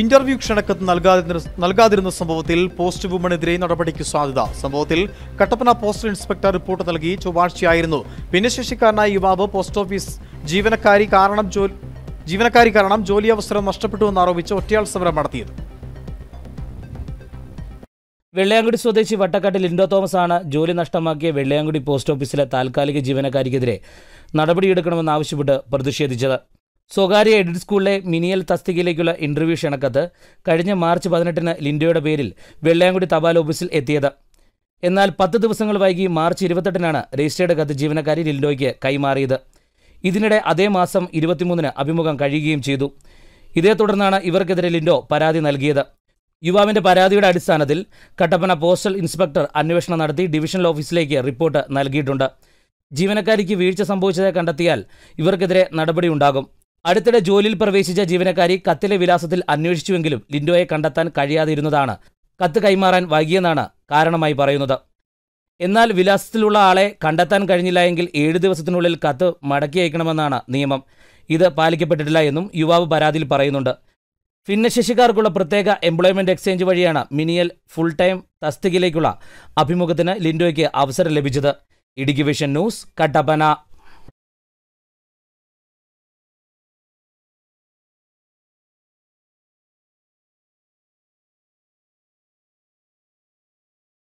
interview ക്ഷണക്കത്ത് നൽകാതിരുന്ന സംഭവത്തിൽ post വുമണെതിരെ നടപടിക്ക് സാധ്യത സംഭവത്തിൽ കട്ടപ്പന പോസ്റ്റൽ ഇൻസ്പെക്ടർ റിപ്പോർട്ട് നൽകി ചൊവ്വാഴ്ചയായിരുന്നു ഭിന്നശേഷിക്കാരനായ യുവാവ് പോസ്റ്റ് ഓഫീസ് ജീവനക്കാരി കാരണം ജീവനക്കാരി കാരണം അവസരം നഷ്ടപ്പെട്ടുവെന്ന് ആരോപിച്ച് ഒറ്റയാൾ സമരം നടത്തിയത് വെള്ളയാങ്കുടി സ്വദേശി വട്ടക്കാട്ടിൽ ലിൻഡോ തോമസ് ആണ് ജോലി നഷ്ടമാക്കിയ വെള്ളയാങ്കുടി പോസ്റ്റ് ഓഫീസിലെ താൽക്കാലിക ജീവനക്കാരിക്കെതിരെ നടപടിയെടുക്കണമെന്നാവശ്യപ്പെട്ട് പ്രതിഷേധിച്ചത് സ്വകാര്യ എഡിറ്റ് സ്കൂളിലെ മിനിയൽ തസ്തികയിലേക്കുള്ള ഇന്റർവ്യൂ ക്ഷണക്കത്ത് കഴിഞ്ഞ മാർച്ച് പതിനെട്ടിന് ലിൻഡോയുടെ പേരിൽ വെള്ളയാങ്കുടി തപാൽ ഓഫീസിൽ എത്തിയത് എന്നാൽ പത്ത് ദിവസങ്ങൾ വൈകി മാർച്ച് ഇരുപത്തെട്ടിനാണ് രജിസ്റ്റേർഡ് കത്ത് ജീവനക്കാരി ലിൻഡോയ്ക്ക് കൈമാറിയത് ഇതിനിടെ അതേ മാസം ഇരുപത്തിമൂന്നിന് അഭിമുഖം കഴിയുകയും ചെയ്തു ഇതേ തുടർന്നാണ് ഇവർക്കെതിരെ ലിൻഡോ പരാതി നൽകിയത് യുവാവിന്റെ പരാതിയുടെ അടിസ്ഥാനത്തിൽ കട്ടപ്പന പോസ്റ്റൽ ഇൻസ്പെക്ടർ അന്വേഷണം നടത്തി ഡിവിഷണൽ ഓഫീസിലേക്ക് റിപ്പോർട്ട് നൽകിയിട്ടുണ്ട് ജീവനക്കാരിക്ക് വീഴ്ച സംഭവിച്ചതായി കണ്ടെത്തിയാൽ ഇവർക്കെതിരെ നടപടിയുണ്ടാകും അടുത്തിടെ ജോലിയിൽ പ്രവേശിച്ച ജീവനക്കാരി കത്തിലെ വിലാസത്തിൽ അന്വേഷിച്ചുവെങ്കിലും ലിൻഡോയെ കണ്ടെത്താൻ കഴിയാതിരുന്നതാണ് കത്ത് കൈമാറാൻ വൈകിയെന്നാണ് കാരണമായി പറയുന്നത് എന്നാൽ വിലാസത്തിലുള്ള ആളെ കണ്ടെത്താൻ കഴിഞ്ഞില്ല എങ്കിൽ ഏഴ് ദിവസത്തിനുള്ളിൽ കത്ത് മടക്കി അയക്കണമെന്നാണ് നിയമം ഇത് പാലിക്കപ്പെട്ടിട്ടില്ല എന്നും യുവാവ് പരാതിയിൽ പറയുന്നുണ്ട് ഭിന്നശേഷിക്കാർക്കുള്ള പ്രത്യേക എംപ്ലോയ്മെന്റ് എക്സ്ചേഞ്ച് വഴിയാണ് മിനിയൽ ഫുൾ ടൈം തസ്തികയിലേക്കുള്ള അഭിമുഖത്തിന് ലിൻഡോയ്ക്ക് അവസരം ലഭിച്ചത് ഇടുക്കി വിഷൻ ന്യൂസ് കട്ടപ്പന